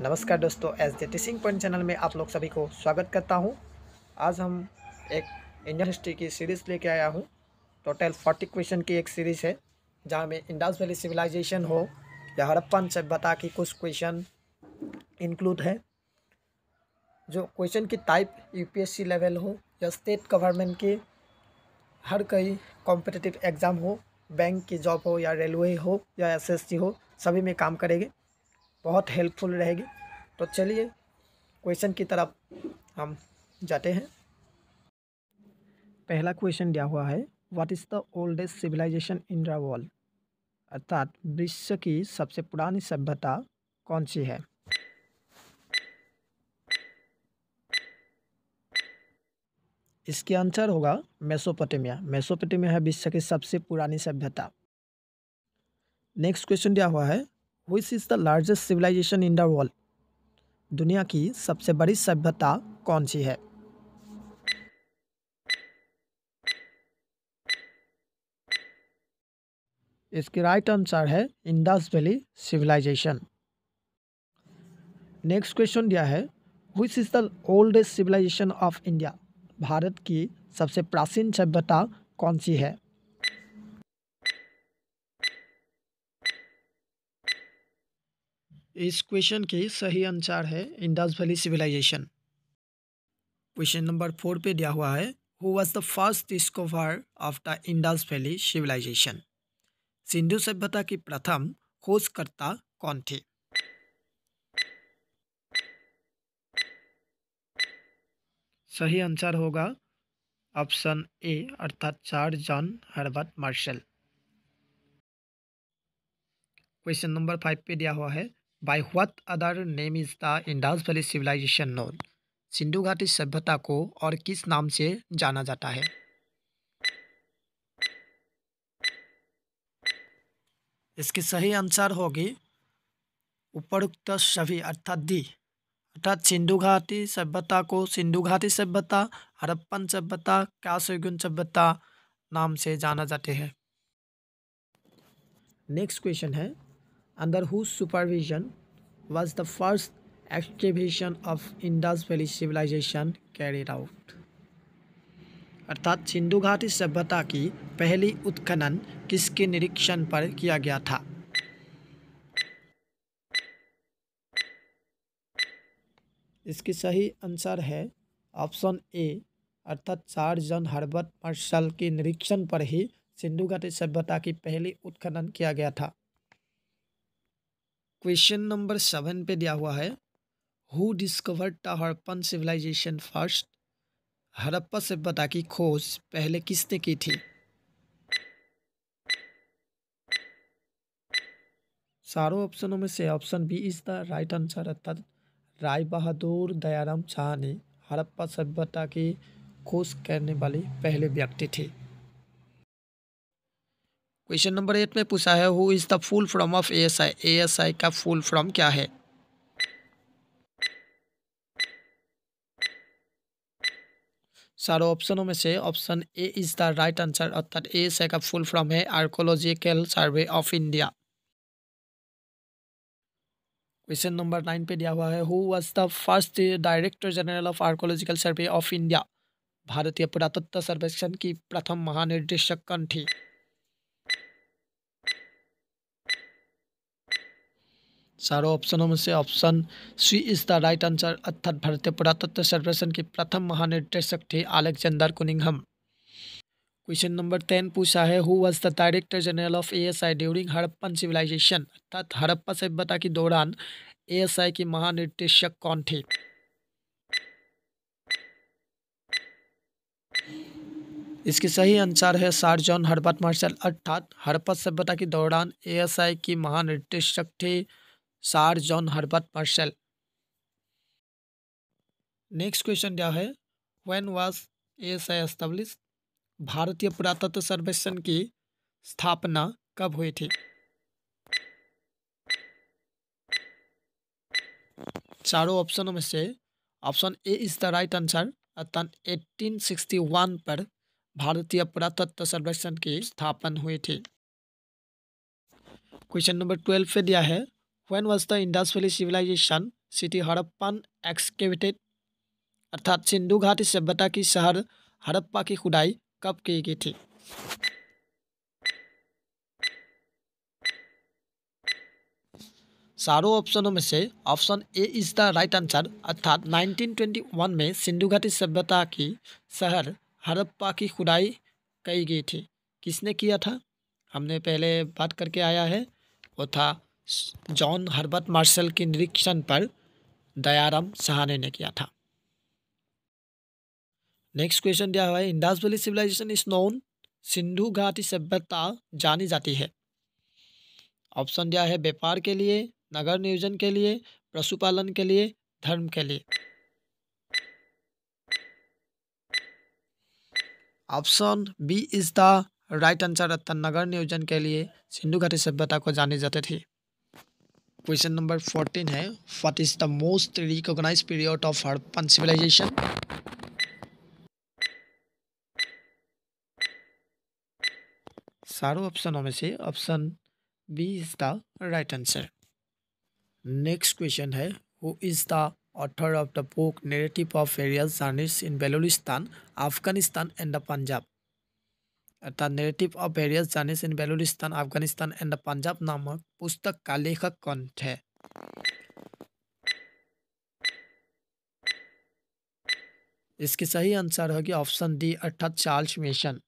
नमस्कार दोस्तों S J Singh point channel में आप लोग सभी को स्वागत करता हूं आज हम एक इंडियन हिस्ट्री की सीरीज़ लेके आया हूं टोटल फोर्टी क्वेश्चन की एक सीरीज़ है जहां में इंडस वैली सिविलाइजेशन हो या हड़प्पन सभ्यता की कुछ क्वेश्चन इंक्लूड है जो क्वेश्चन की टाइप यूपीएससी लेवल हो या स्टेट गवर्नमेंट की हर कई कॉम्पिटिटिव एग्ज़ाम हो बैंक की जॉब हो या रेलवे हो या एस हो सभी में काम करेंगे बहुत हेल्पफुल रहेगी तो चलिए क्वेश्चन की तरफ हम जाते हैं पहला क्वेश्चन दिया हुआ है what is the oldest civilisation in the world अर्थात विश्व की सबसे पुरानी सभ्यता कौन सी है इसके आंसर होगा मेसोपोटामिया मेसोपोटामिया है विश्व की सबसे पुरानी सभ्यता नेक्स्ट क्वेश्चन दिया हुआ है which is the largest civilisation in the world दुनिया की सबसे बड़ी सभ्यता कौन सी है इसके राइट आंसर है Indus valley civilisation next question दिया है which is the oldest civilisation of India भारत की सबसे प्राचीन सभ्यता कौन सी है इस क्वेश्चन के सही आंसर है Indus valley civilisation question number four पे दिया हुआ है who was the first discover of the Indus valley civilisation सिंधु सभ्यता की प्रथम खोजकर्ता कौन थे सही आंसर होगा ऑप्शन ए अर्थात चार John Herbert Marshall question number five पे दिया हुआ है by what other name is the Indus valley civilisation known सिंधु घाटी सभ्यता को और किस नाम से जाना जाता है इसकी सही आंसर होगी उपरोक्त सभी अर्थात दी अर्थात सिंधु घाटी सभ्यता को सिंधु घाटी सभ्यता हड़प्पन सभ्यता कासुगुन सभ्यता नाम से जाना जाते हैं नेक्स्ट क्वेश्चन है under whose supervision was the first excavation of Indus valley civilisation carried out अर्थात सिंधु घाटी सभ्यता की पहली उत्खनन किसके निरीक्षण पर किया गया था इसकी सही आंसर है ऑप्शन ए अर्थात चार जन हर्बर्ट मार्शल के निरीक्षण पर ही सिंधु घाटी सभ्यता की पहली उत्खनन किया गया था क्वेश्चन नंबर सेवन पे दिया हुआ है who discover the Harappan civilisation first Harappa सभ्यता की खोज पहले किसने की थी चारों ऑप्शनों में से option B is the right answer अर्थात राय बहादुर दयाराम शाह ने हड़प्पा सभ्यता की खोज करने वाले पहले व्यक्ति थे क्वेश्चन नंबर एट में पूछा है who is the full form of S I का फुल फॉर्म क्या है सारों ऑप्शनों में से option A is the right answer अर्थात आई का फुल फॉर्म है archaeological survey of India question number nine पे दिया हुआ है who was the first director general of archaeological survey of India भारतीय पुरातत्व सर्वेक्षण की प्रथम महानिर्देशक कौन थी चारों ऑप्शनों में से option C is the right answer अर्थात भारतीय पुरातत्व सर्वेक्षण के प्रथम महानिर्देशक थे Alexander Cunningham question number ten पूछा है who was the director general of A S I during Harappan civilisation अर्थात हड़प्पा सभ्यता के दौरान ए एस आई के महानिर्देशक कौन थे इसके सही आंसर है सार जॉन हरबर्ट मार्शल अर्थात हड़प्पा सभ्यता के दौरान एएसआई के महानिर्देशक थे sir John Herbert Marshall next question क्या है when was S I establish भारतीय पुरातत्व सर्वेक्षण की स्थापना कब हुई थी चारों ऑप्शनों में से option A is the right answer sixty 1861 पर भारतीय पुरातत्व सर्वेक्षण की स्थापना हुई थी क्वेश्चन नंबर ट्वेल्व पे दिया है When was the Indus Valley civilization city Harappan excavated? अर्थात सिंधु घाटी सभ्यता की शहर हड़प्पा की खुदाई कब की गई थी चारों ऑप्शनों में से option A is the right answer अर्थात 1921 में सिंधु घाटी सभ्यता की शहर हड़प्पा की खुदाई कही गई थी किसने किया था हमने पहले बात करके आया है वो था जॉन हर्बर्ट मार्शल के निरीक्षण पर दयाराम सहाने ने किया था नेक्स्ट क्वेश्चन दिया हुआ है Indus valley civilisation is known सिंधु घाटी सभ्यता जानी जाती है ऑप्शन दिया है व्यापार के लिए नगर नियोजन के लिए पशुपालन के लिए धर्म के लिए option B is the right answer अर्थात नगर नियोजन के लिए सिंधु घाटी सभ्यता को जानी जाती थी क्वेश्चन नंबर फोर्टीन है what is the most recognise period of Harappan civilisation सारों ऑप्शनों में से option B is the right answer next question है who is the author of the book narrative of various journeys in Balochistan Afghanistan and the Punjab अर्थात narrative of various journeys in Balochistan Afghanistan and Punjab नामक पुस्तक का लेखक कौन है इसके सही आंसर होगी ऑप्शन डी अर्थात चार्ल्स मिशन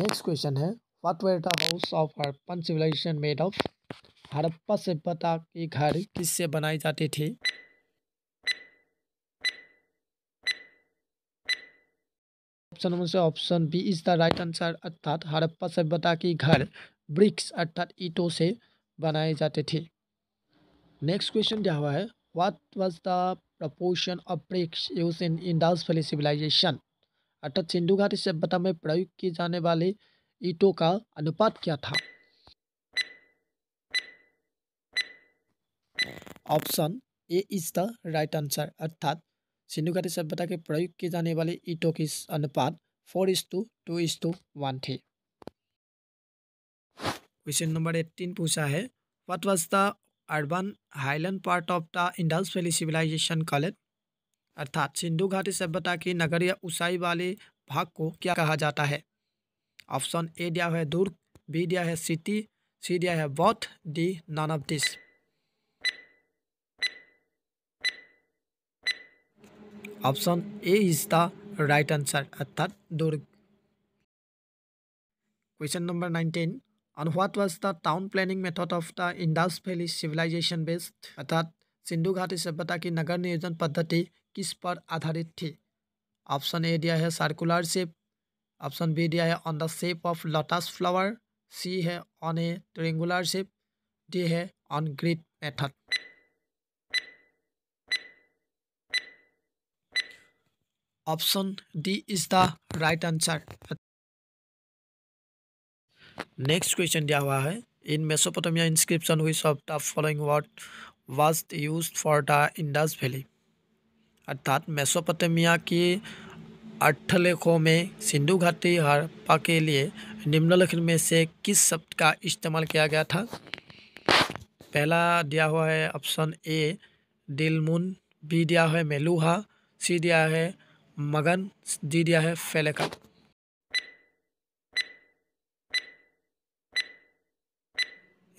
नेक्स्ट क्वेश्चन है what were the house of Harappan civilisation made of Harappa सभ्यता की घर किससे बनाई जाती थी ऑप्शन नंबर से option B is the right answer अर्थात हड़प्पा सभ्यता की घर ब्रिक्स अर्थात ईटों से बनाए जाते थे नेक्स्ट क्वेश्चन क्या हुआ है what was the proportion of bricks use in Indus valley civilisation अर्थात सिंधु घाटी सभ्यता में प्रयोग किए जाने वाले ईटों का अनुपात क्या था option A is the right answer अर्थात सिंधु घाटी सभ्यता के प्रयोग किए जाने वाले ईटों की अनुपात four is to two is to one थे क्वेश्चन नंबर एट्टीन पूछा है what was the urban highland part of the Indus valley civilisation called अर्थात सिंधु घाटी सभ्यता की नगरीय ऊंचाई वाले भाग को क्या कहा जाता है ऑप्शन ए दिया है दुर्ग बी दिया है सिटी सी दिया है both D none of this option A is the right answer अर्थात दुर्ग question number nineteen on what was the town planning method of the Indus valley civilisation based अर्थात सिंधु घाटी सभ्यता की नगर नियोजन पद्धति किस पर आधारित थी ऑप्शन ए दिया है सर्कुलर शेप ऑप्शन बी दिया है on the shape of lotus flower C है on a triangular shape D है on grid method option D is the right answer next question दिया हुआ है in Mesopotamia inscription which of the following word was use for the Indus valley अर्थात Mesopotamia के अट्ठलेखों में सिंधु घाटी हड़प्पा के लिए निम्नलिखित में से किस शब्द का इस्तेमाल किया गया था पहला दिया हुआ है ऑप्शन ए दिलमुन बी दिया है मेलूहा सी दिया है मगन दे दिया है फेले का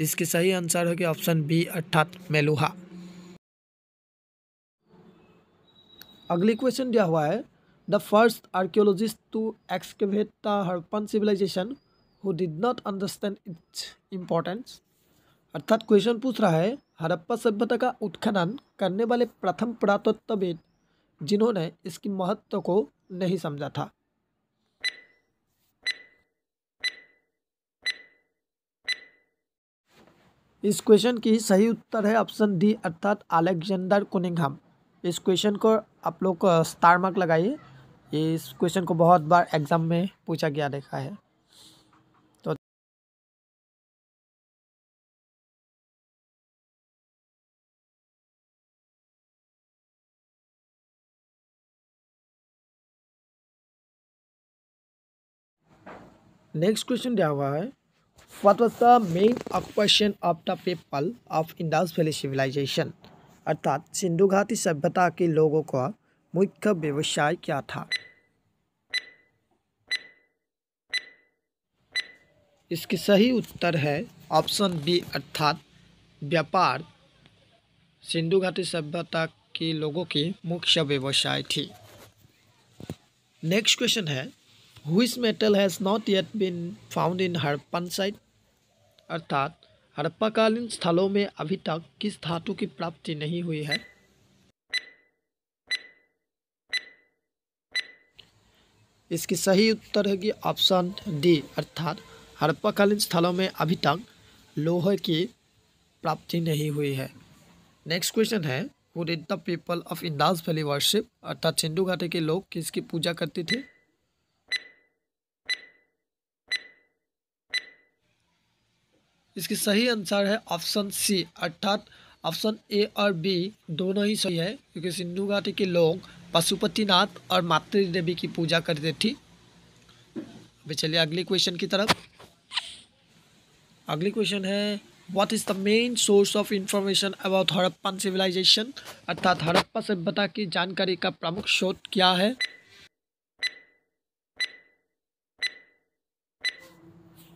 इसके सही आंसर होगी ऑप्शन बी अर्थात मेलुहा अगली क्वेश्चन दिया हुआ है the first archaeologist to excavate the Harappan civilisation who did not understand its importance अर्थात क्वेश्चन पूछ रहा है हड़प्पा सभ्यता का उत्खनन करने वाले प्रथम पुरातत्ववेद जिन्होंने इसकी महत्व को नहीं समझा था इस क्वेश्चन की सही उत्तर है ऑप्शन डी अर्थात अलेक्जेंडर कुनिंगहम इस क्वेश्चन को आप लोग स्टार मार्क लगाइए इस क्वेश्चन को बहुत बार एग्जाम में पूछा गया देखा है नेक्स्ट क्वेश्चन दिया हुआ है what was the main occupation of the people of Indus valley civilisation अर्थात सिंधु घाटी सभ्यता के लोगों का मुख्य व्यवसाय क्या था इसके सही उत्तर है ऑप्शन बी अर्थात व्यापार सिंधु घाटी सभ्यता के लोगों की मुख्य व्यवसाय थी नेक्स्ट क्वेश्चन है which metal has not yet been found in Harappan site अर्थात हड़प्पाकालीन स्थलों में अभी तक किस धातु की प्राप्ति नहीं हुई है इसकी सही उत्तर है कि ऑप्शन डी अर्थात हड़प्पाकालीन स्थलों में अभी तक लोहे की प्राप्ति नहीं हुई है नेक्स्ट क्वेश्चन है who did the people of Indus valley worship अर्थात सिंधु घाटी के लोग किसकी पूजा करते थे इसकी सही आंसर है ऑप्शन सी अर्थात ऑप्शन ए और बी दोनों ही सही है क्योंकि सिंधु घाटी के लोग पशुपतिनाथ और मातृ देवी की पूजा करते थी अभी चलिए अगले क्वेश्चन की तरफ अगले क्वेश्चन है what is the main source of information about Harappan civilisation अर्थात हड़प्पा सभ्यता की जानकारी का प्रमुख स्रोत क्या है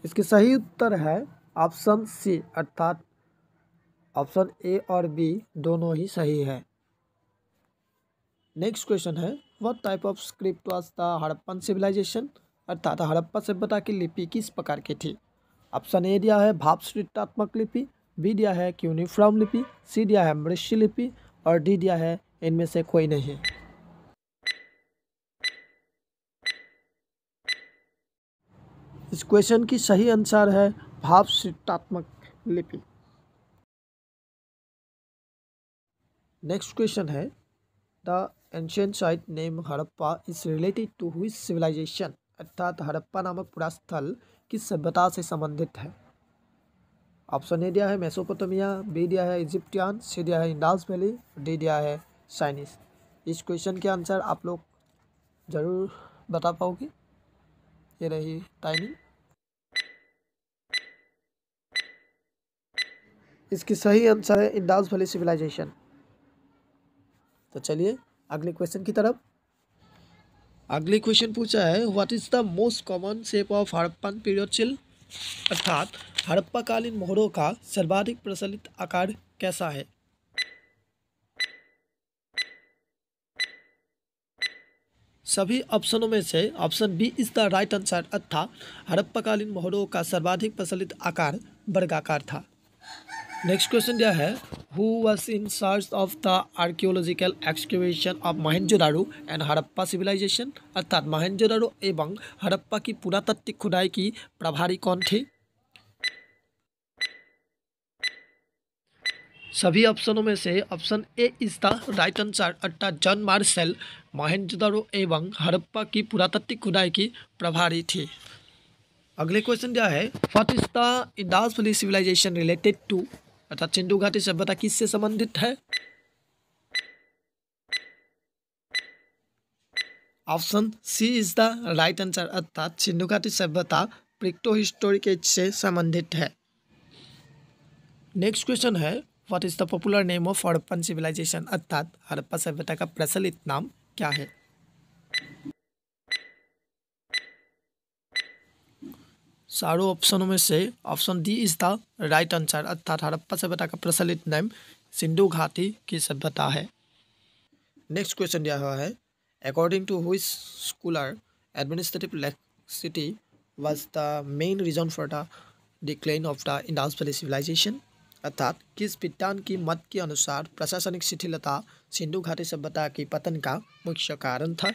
इसके सही उत्तर है ऑप्शन सी अर्थात ऑप्शन ए और बी दोनों ही सही है नेक्स्ट क्वेश्चन है what type of script was the Harappan civilisation अर्थात हड़प्पा सभ्यता की लिपि किस प्रकार की थी ऑप्शन ए दिया है भापसृतात्मक लिपि बी दिया है क्यूनिफॉर्म लिपि सी दिया है मृष्य लिपि और डी दिया है इनमें से कोई नहीं इस क्वेश्चन की सही आंसर है भावसिद्धात्मक लिपि नेक्स्ट क्वेश्चन है the ancient site name Harappa is related to which civilisation अर्थात हड़प्पा नामक पूरा स्थल किस सभ्यता से संबंधित है ऑप्शन ए दिया है मेसोपोटामिया बी दिया है इजिप्टियन सी दिया है इंडास वैली डी दिया है चाइनीस इस क्वेश्चन के आंसर आप लोग ज़रूर बता पाओगे ये रही टाइमिंग इसकी सही आंसर है इंडास वैली सिविलाइजेशन तो चलिए अगले क्वेश्चन की तरफ अगले क्वेश्चन पूछा है what is the most common shape of Harappan period seal अर्थात हड़प्पाकालीन मोहरों का सर्वाधिक प्रचलित आकार कैसा है सभी ऑप्शनों में से option B is the right answer अर्थात हड़प्पाकालीन मोहरों का सर्वाधिक प्रचलित आकार वर्गाकार था नेक्स्ट क्वेश्चन दिया है who was in search of the archaeological excavation of Mohenjodaro and Harappa civilisation अर्थात महेंजोदारो एवं हड़प्पा की पुरातत्विक खुदाई की प्रभारी कौन थी सभी ऑप्शनों में से option A is the right answer अर्थात जॉन मार्शल महेंजोदारो एवं हड़प्पा की पुरातत्विक खुदाई की प्रभारी थी अगले क्वेश्चन क्या है what is the Indus valley civilisation related to अर्थात सिंधु घाटी सभ्यता किससे संबंधित है option C is the right answer अर्थात सिंधु घाटी सभ्यता प्रिक्टो हिस्टोरिक एज से संबंधित है नेक्स्ट क्वेश्चन है what is the popular name of Harappan civilisation अर्थात हड़प्पा सभ्यता का प्रचलित नाम क्या है चारों ऑप्शनों में से option D is the right answer अर्थात हड़प्पा सभ्यता का प्रचलित नाम सिंधु घाटी की सभ्यता है नेक्स्ट क्वेश्चन दिया हुआ है according to which scholar administrative laxity was the main reason for the decline of the Indus valley civilisation अर्थात किस विद्वान की मत के अनुसार प्रशासनिक शिथिलता सिंधु घाटी सभ्यता के पतन का मुख्य कारण था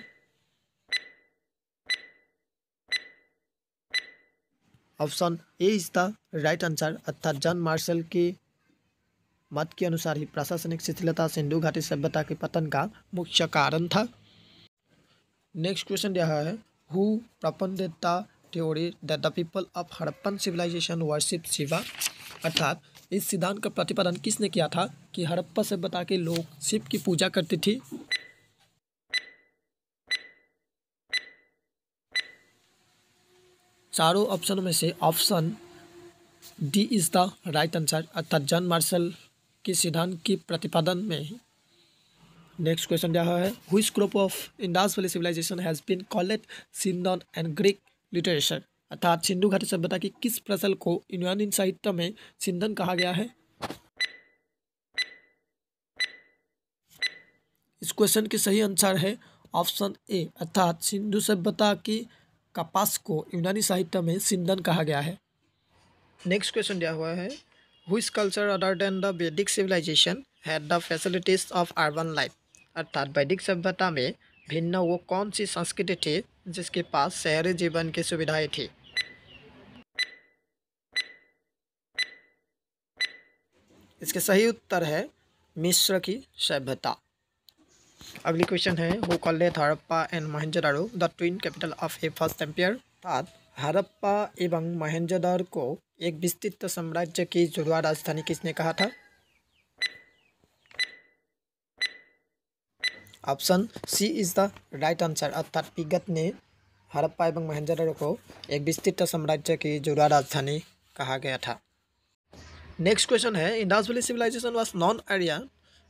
option A is the right answer अर्थात जॉन मार्शल के मत के अनुसार ही प्रशासनिक शिथिलता सिंधु घाटी सभ्यता के पतन का मुख्य कारण था नेक्स्ट क्वेश्चन यह है who propound theory that the people of Harappan civilisation worship Shiva अर्थात इस सिद्धांत का प्रतिपादन किसने किया था कि हड़प्पा सभ्यता के लोग शिव की पूजा करती थी चारों ऑप्शन में से option D is the right answer अर्थात जॉन मार्शल के सिद्धांत की प्रतिपादन में नेक्स्ट क्वेश्चन दिया है which group of Indus valley civilisation has been called सिंधन एंड ग्रीक लिटरेचर अर्थात सिंधु घाटी सभ्यता की किस फसल को यूनानी साहित्य में सिंधन कहा गया है इस क्वेश्चन के सही आंसर है ऑप्शन ए अर्थात सिंधु सभ्यता की कपास को यूनानी साहित्य में सिंदन कहा गया है नेक्स्ट क्वेश्चन दिया हुआ है which culture other than the Vedic civilisation had the facilities of urban life अर्थात वैदिक सभ्यता में भिन्न वो कौन सी संस्कृति थी जिसके पास शहरी जीवन की सुविधाएं थी इसके सही उत्तर है मिश्र की सभ्यता अगली क्वेश्चन है who called Harappa and Mohenjodaro the twin capital of a first empire अर्थात हरप्पा एवं महेंजोदार को एक विस्तृत साम्राज्य की जुड़वा राजधानी किसने कहा था option C is the right answer अर्थात पिगत ने हरप्पा एवं महेंजोदारो को एक विस्तृत साम्राज्य की जुड़वा राजधानी कहा गया था नेक्स्ट क्वेश्चन है Indus valley civilisation was non Aryan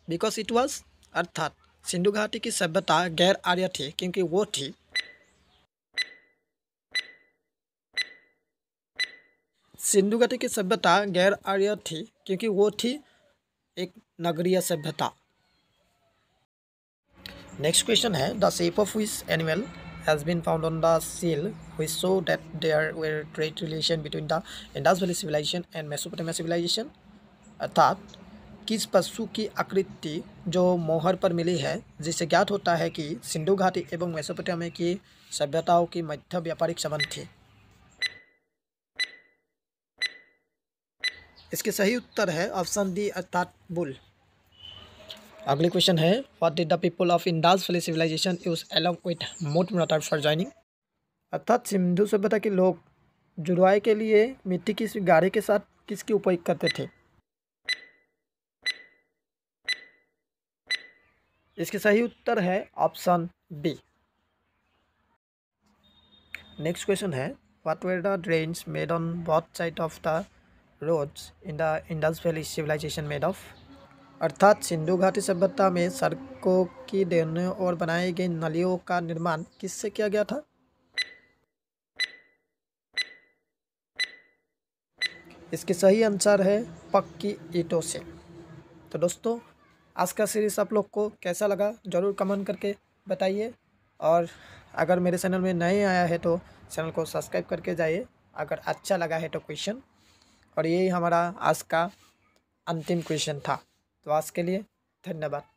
because it was अर्थात सिंधु घाटी की सभ्यता गैर आर्य थी क्योंकि वो थी सिंधु घाटी की सभ्यता गैर आर्य थी क्योंकि वो थी एक नगरीय सभ्यता नेक्स्ट क्वेश्चन है the shape of which animal has been found on the seal which so that there were trade relation between the Indus valley civilisation and Mesopotamia civilisation अर्थात किस पशु की आकृति जो मोहर पर मिली है जिसे ज्ञात होता है कि सिंधु घाटी एवं मेसोपोटामिया की सभ्यताओं की मध्य व्यापारिक संबंध थी इसके सही उत्तर है ऑप्शन डी अर्थात बुल अगली क्वेश्चन है what did the people of Indus valley civilization use along with mot mortar for joining अर्थात सिंधु सभ्यता के लोग जुड़वाए के लिए मिट्टी की गाड़ी के साथ किसकी उपयोग करते थे इसके सही उत्तर है ऑप्शन बी नेक्स्ट क्वेश्चन है what were the drains made on both side of the roads in the Indus valley civilization made of अर्थात सिंधु घाटी सभ्यता में सड़कों की देने और बनाई गई नलियों का निर्माण किससे किया गया था इसके सही आंसर है पक्की ईटों से तो दोस्तों आज का सीरीज़ आप लोग को कैसा लगा ज़रूर कमेंट करके बताइए और अगर मेरे चैनल में नए आया है तो चैनल को सब्सक्राइब करके जाइए अगर अच्छा लगा है तो क्वेश्चन और यही हमारा आज का अंतिम क्वेश्चन था तो आज के लिए धन्यवाद